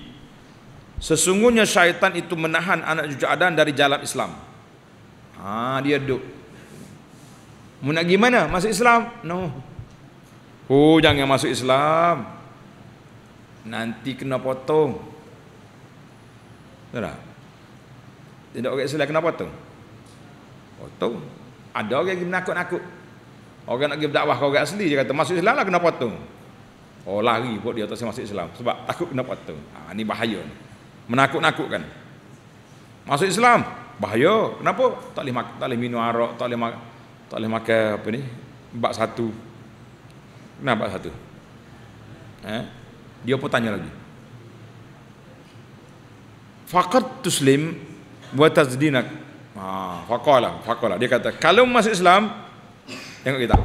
Sesungguhnya syaitan itu menahan anak cucu Adam dari jalan Islam. Ha, dia duduk. Mau nak gimana? Masuk Islam? No. Oh, jangan masuk Islam. Nanti kena potong. Tidak. Tidak okay, orang Islam kena potong. Oh, tu. Ada orang pergi menakut-nakut. Orang nak pergi berdakwah ke orang asli, dia kata, masuk Islam lah kena potong. Oh, lari buat dia atas masuk Islam. Sebab takut kena potong. Ha, ini bahaya. Menakut-nakutkan. Masuk Islam, bahaya. Kenapa? Tak boleh, makan, tak boleh minum arak, tak boleh makan, tak boleh makan apa ni, bak satu. Kenapa bak satu? Eh? Dia pun tanya lagi. Fakat tuslim wa tazdinak Ha, fakor lah, lah, Dia kata, kalau masuk Islam, tengok kita.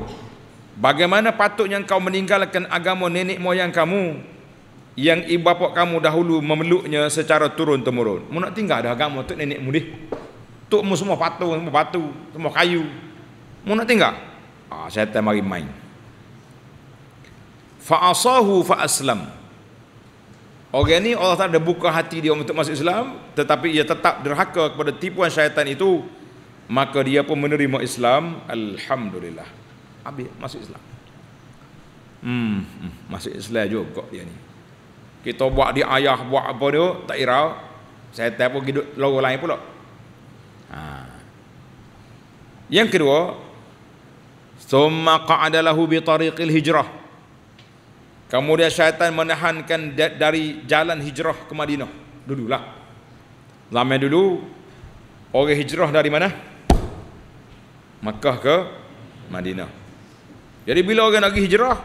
Bagaimana patutnya kau meninggalkan agama nenek moyang kamu yang ibu bapa kamu dahulu memeluknya secara turun temurun. Mu nak tinggal dah agama tok nenek mu dih. Tok mu semua patung, semua batu, semua kayu. Mu nak tinggal? Ah, ha, setan mari main. Fa asahu fa aslam. Orang ni Allah Taala dah buka hati dia untuk masuk Islam tetapi ia tetap derhaka kepada tipuan syaitan itu maka dia pun menerima Islam alhamdulillah. Habis masuk Islam. Hmm, hmm masuk Islam juga dia ni. Kita buat di ayah buat apa dia tak ira syaitan pun hidup lorong lain pula. Ha. Yang kedua summa qa'ada bi tariqil hijrah. Kemudian syaitan menahankan dari jalan hijrah ke Madinah. Dululah. Lama dulu, orang hijrah dari mana? Makkah ke Madinah. Jadi bila orang nak hijrah,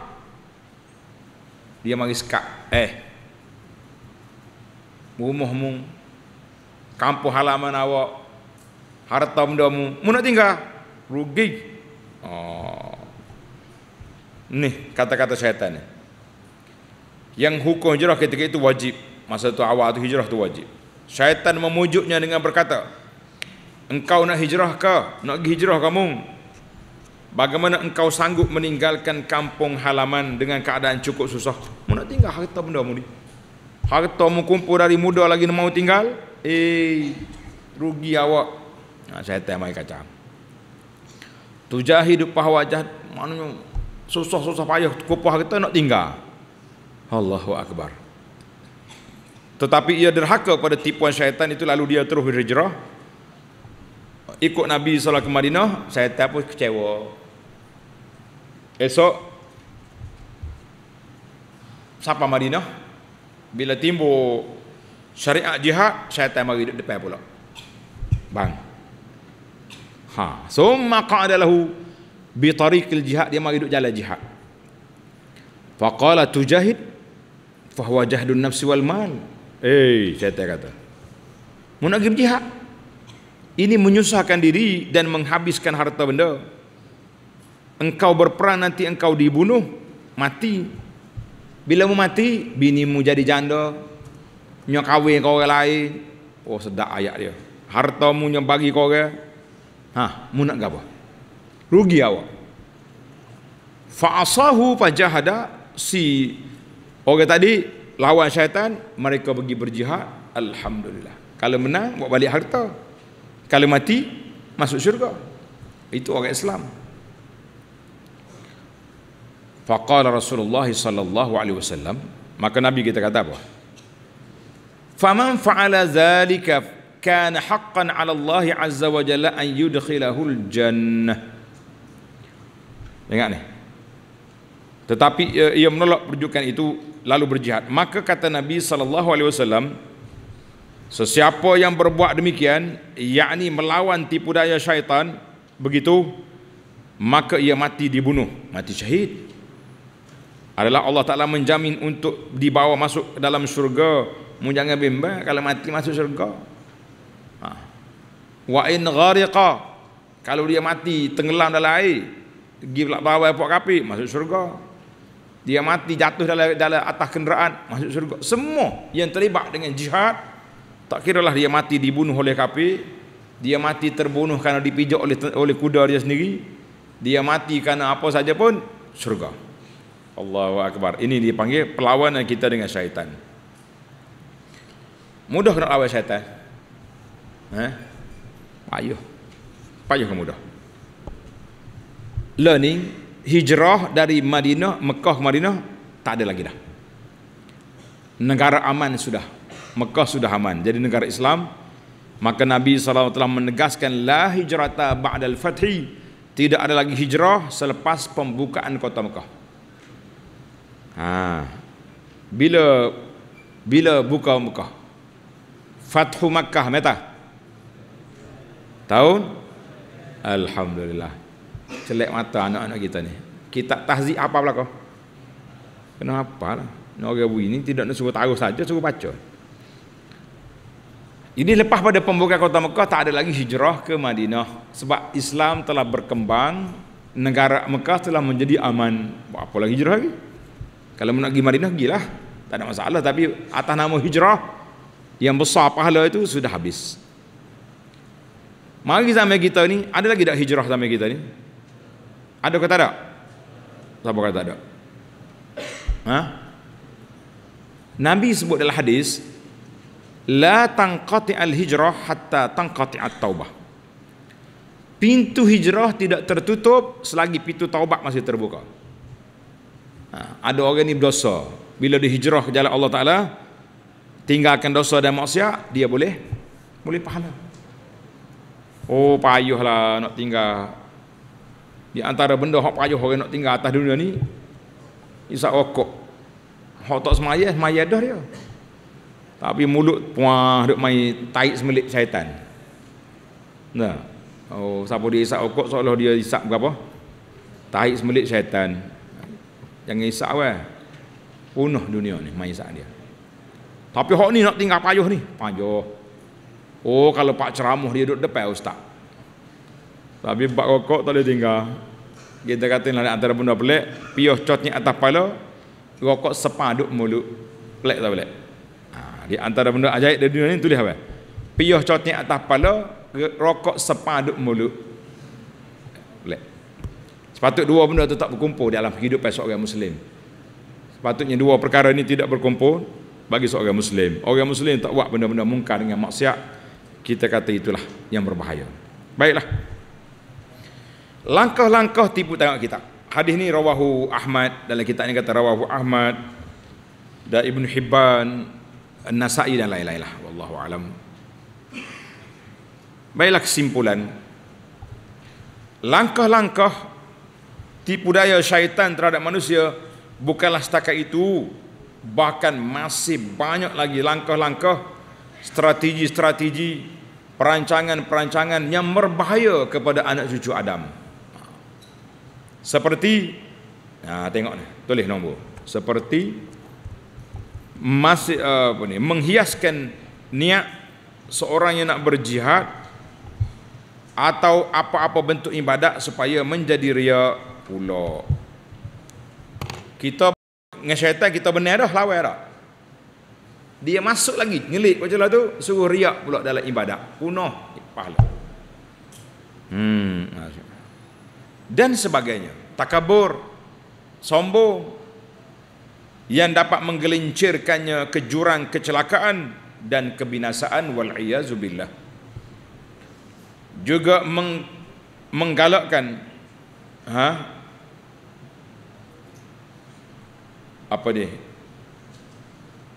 dia mari sekat. Eh, rumahmu, kampung halaman awak, harta benda mu, mu nak tinggal? Rugi. Oh. Ni kata-kata syaitan ni yang hukum hijrah ketika itu wajib masa tu awal tu hijrah tu wajib syaitan memujuknya dengan berkata engkau nak hijrah ke nak pergi hijrah kamu bagaimana engkau sanggup meninggalkan kampung halaman dengan keadaan cukup susah mau nak tinggal harta benda mu ni harta mu kumpul dari muda lagi nak mau tinggal eh rugi awak nah, ha, syaitan mai kacau. tujah hidup pahawajah maknanya susah-susah payah kumpul harta nak tinggal Allahu Akbar tetapi ia derhaka pada tipuan syaitan itu lalu dia terus berhijrah ikut Nabi SAW ke Madinah syaitan pun kecewa esok sampai Madinah bila timbul syariat jihad syaitan mari duduk depan pula bang ha summa qadalahu bi tariqil jihad dia mari duduk jalan jihad faqala tujahid fahwa jahdun nafsi wal mal eh saya kata mau nak jihad ini menyusahkan diri dan menghabiskan harta benda engkau berperang nanti engkau dibunuh mati bila mu mati bini mu jadi janda nya kahwin kau orang lain oh sedak ayat dia harta mu nya bagi kau orang ha mu nak gapo rugi awak Faasahu pajahada si Orang tadi lawan syaitan, mereka pergi berjihad, alhamdulillah. Kalau menang buat balik harta. Kalau mati masuk syurga. Itu orang Islam. Faqala Rasulullah sallallahu alaihi wasallam, maka Nabi kita kata apa? Faman fa'ala zalika kana haqqan 'ala Allah azza wa jalla an yudkhilahu al-jannah. Dengar ni. Tetapi eh, ia menolak perjukan itu lalu berjihad maka kata Nabi sallallahu alaihi wasallam sesiapa yang berbuat demikian yakni melawan tipu daya syaitan begitu maka ia mati dibunuh mati syahid adalah Allah Ta'ala menjamin untuk dibawa masuk ke dalam syurga Mujangga bimba kalau mati masuk syurga ha. Wa in ghariqa Kalau dia mati tenggelam dalam air Gi pula bawa epok kapi masuk syurga dia mati jatuh dalam dalam atas kenderaan masuk syurga semua yang terlibat dengan jihad tak kira lah dia mati dibunuh oleh kapi, dia mati terbunuh kerana dipijak oleh oleh kuda dia sendiri dia mati kerana apa saja pun syurga Allahu akbar ini dia panggil perlawanan kita dengan syaitan mudah nak lawan syaitan eh payah payah mudah learning hijrah dari Madinah Mekah Madinah tak ada lagi dah negara aman sudah Mekah sudah aman jadi negara Islam maka Nabi SAW telah menegaskan la hijrata ba'dal fathi tidak ada lagi hijrah selepas pembukaan kota Mekah ha. bila bila buka Mekah Fathu Mekah, meta tahun Alhamdulillah celek mata anak-anak kita ni. Kitab tahzib apa belaka? Kenapa lah? Ini orang bui ni tidak nak suruh taruh saja, suruh baca. Ini lepas pada pembukaan kota Mekah, tak ada lagi hijrah ke Madinah. Sebab Islam telah berkembang, negara Mekah telah menjadi aman. Apa lagi hijrah lagi? Kalau nak pergi Madinah, gilah. Tak ada masalah. Tapi atas nama hijrah, yang besar pahala itu sudah habis. Mari sampai kita ni, ada lagi tak hijrah sampai kita ni? Ada kata tak ada? Siapa kata tak ada? Ha? Nabi sebut dalam hadis la tanqati al hijrah hatta tanqati at taubah. Pintu hijrah tidak tertutup selagi pintu taubat masih terbuka. Ha, ada orang ni berdosa. Bila dia hijrah ke jalan Allah Taala, tinggalkan dosa dan maksiat, dia boleh boleh pahala. Oh payuhlah nak tinggal di antara benda hak payah orang nak tinggal atas dunia ni isak rokok hak tak semaya semaya dah dia tapi mulut puah duk main taik semelit syaitan nah oh siapa dia isak rokok seolah dia isak berapa taik semelit syaitan jangan isak weh punah dunia ni main isak dia tapi hak ni nak tinggal payah ni payah oh kalau pak ceramah dia duduk depan ustaz tapi bak rokok tak boleh tinggal. Kita kata lah antara benda pelik, pioh cotnya atas kepala, rokok sepaduk mulut. Pelik tak pelik? Ha, di antara benda ajaib di dunia ni tulis apa? Pioh cotnya atas kepala, rokok sepaduk mulut. Pelik. Sepatut dua benda tu tak berkumpul dalam hidup seorang Muslim. Sepatutnya dua perkara ni tidak berkumpul bagi seorang Muslim. Orang Muslim tak buat benda-benda mungkar dengan maksiat, kita kata itulah yang berbahaya. Baiklah langkah-langkah tipu tangan kita hadis ni rawahu Ahmad dalam kitab ni kata rawahu Ahmad dan Ibn Hibban Nasai dan lain-lain lah Wallahu alam. baiklah kesimpulan langkah-langkah tipu daya syaitan terhadap manusia bukanlah setakat itu bahkan masih banyak lagi langkah-langkah strategi-strategi perancangan-perancangan yang berbahaya kepada anak cucu Adam seperti ha, tengok ni tulis nombor seperti masih eh, apa ni menghiaskan niat seorang yang nak berjihad atau apa-apa bentuk ibadat supaya menjadi ria pula kita dengan syaitan kita benar dah lawan dah dia masuk lagi ngelik macam lah tu suruh ria pula dalam ibadat punah pahala hmm dan sebagainya takabur sombong yang dapat menggelincirkannya ke jurang kecelakaan dan kebinasaan wal iazubillah juga meng, menggalakkan ha apa ni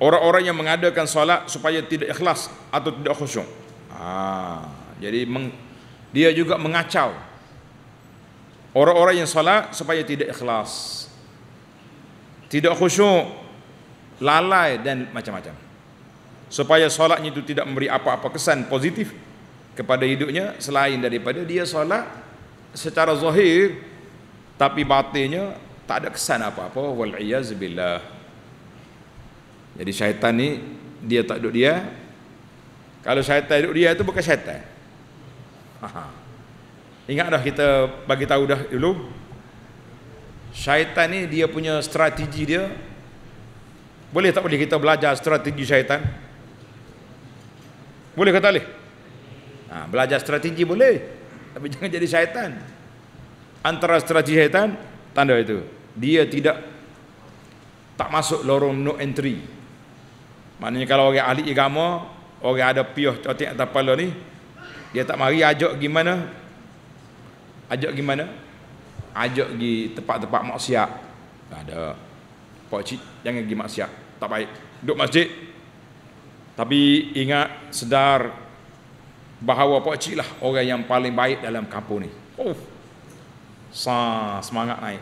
orang-orang yang mengadakan solat supaya tidak ikhlas atau tidak khusyuk ha jadi meng, dia juga mengacau orang-orang yang salat supaya tidak ikhlas tidak khusyuk lalai dan macam-macam supaya solatnya itu tidak memberi apa-apa kesan positif kepada hidupnya selain daripada dia solat secara zahir tapi batinnya tak ada kesan apa-apa wal jadi syaitan ni dia tak duduk dia kalau syaitan duduk dia itu bukan syaitan Aha. Ingat dah kita bagi tahu dah dulu. Syaitan ni dia punya strategi dia. Boleh tak boleh kita belajar strategi syaitan? Boleh kata boleh? Ha, belajar strategi boleh. Tapi jangan jadi syaitan. Antara strategi syaitan, tanda itu. Dia tidak tak masuk lorong no entry. Maknanya kalau orang ahli agama, orang ada piah cotik atas kepala ni, dia tak mari ajak gimana Ajak pergi mana? Ajak pergi tempat-tempat maksiat. Tak ada. Pak cik jangan pergi maksiat. Tak baik. Duduk masjid. Tapi ingat sedar bahawa pak cik lah orang yang paling baik dalam kampung ni. Oh. Sa semangat naik.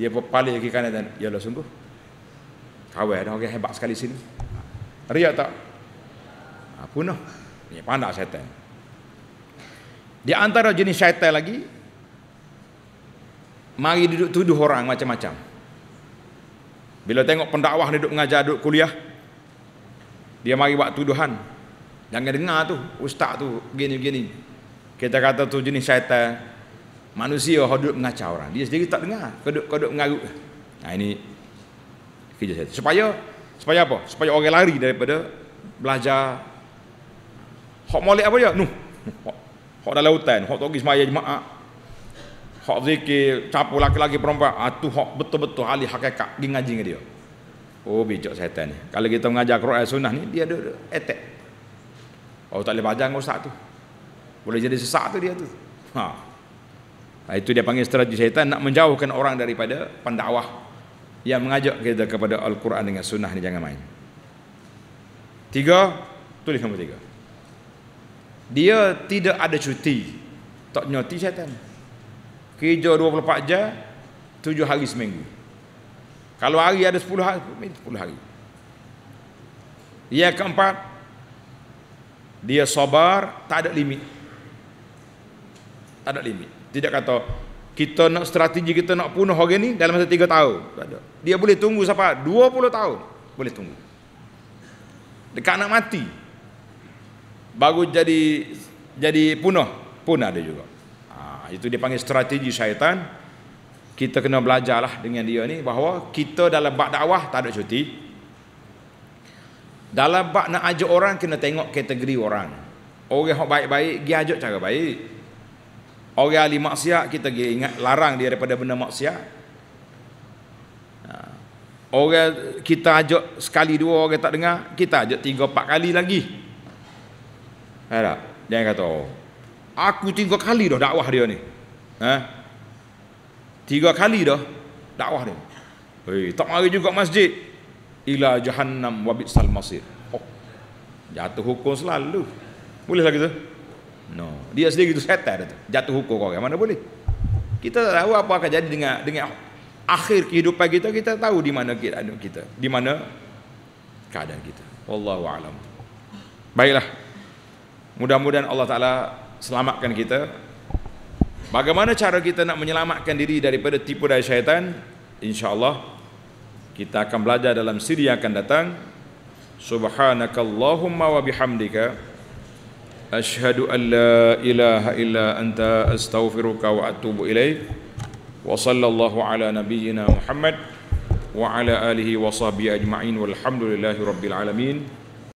Dia pun paling lagi kanan dan ya Allah sungguh. Kau ada orang hebat sekali sini. Ria tak? Ha, noh. Ini pandai setan. Di antara jenis syaitan lagi Mari duduk tuduh orang macam-macam Bila tengok pendakwah duduk mengajar duduk kuliah Dia mari buat tuduhan Jangan dengar tu ustaz tu begini begini, Kita kata tu jenis syaitan Manusia yang duduk mengacau orang Dia sendiri tak dengar Kedut-kedut mengaruk Nah ini kerja syaitan Supaya Supaya apa? Supaya orang lari daripada Belajar Hak molek apa je? Nuh Hak dalam hutan, hak tak pergi semayang jemaah. Hak zikir, capu laki-laki perempuan. Itu ah, hak betul-betul ahli hakikat. Pergi ngaji dengan dia. Oh bijak setan ni. Kalau kita mengajar Quran Sunnah ni, dia ada etek. Oh tak boleh baca dengan ustaz tu. Boleh jadi sesak tu dia tu. Ha. Nah, itu dia panggil strategi syaitan nak menjauhkan orang daripada pendakwah yang mengajak kita kepada Al-Quran dengan sunnah ni jangan main. Tiga, tulis nombor tiga. Dia tidak ada cuti. Tak nyoti syaitan. Kerja 24 jam, 7 hari seminggu. Kalau hari ada 10 hari, 10 hari. Yang keempat, dia sabar, tak ada limit. Tak ada limit. Tidak kata, kita nak strategi kita nak punuh orang ni dalam masa 3 tahun. Tak ada. Dia boleh tunggu sampai 20 tahun. Boleh tunggu. Dekat nak mati, baru jadi jadi punah pun ada juga ha, itu dia panggil strategi syaitan kita kena belajarlah dengan dia ni bahawa kita dalam bak dakwah tak ada cuti dalam bak nak ajak orang kena tengok kategori orang orang yang baik-baik dia ajak cara baik orang ahli maksiat kita pergi ingat larang dia daripada benda maksiat ha. orang kita ajak sekali dua orang tak dengar kita ajak tiga empat kali lagi Ha tak? Dia kata, oh, aku tiga kali dah dakwah dia ni. Ha? Tiga kali dah dakwah dia. Hei, tak mari juga masjid. Ila jahannam wabit sal masir. Oh, jatuh hukum selalu. Boleh lagi tu? No. Dia sendiri tu setan tu. Jatuh hukum kau Mana boleh? Kita tak tahu apa akan jadi dengan dengan akhir kehidupan kita kita tahu di mana kita di mana keadaan kita wallahu alam baiklah Mudah-mudahan Allah Ta'ala selamatkan kita Bagaimana cara kita nak menyelamatkan diri daripada tipu daya syaitan InsyaAllah kita akan belajar dalam siri yang akan datang Subhanakallahumma wa bihamdika Ashadu an la ilaha illa anta astaghfiruka wa atubu ilaih Wa sallallahu ala nabiyyina Muhammad Wa ala alihi wa sahbihi ajma'in Walhamdulillahi rabbil alamin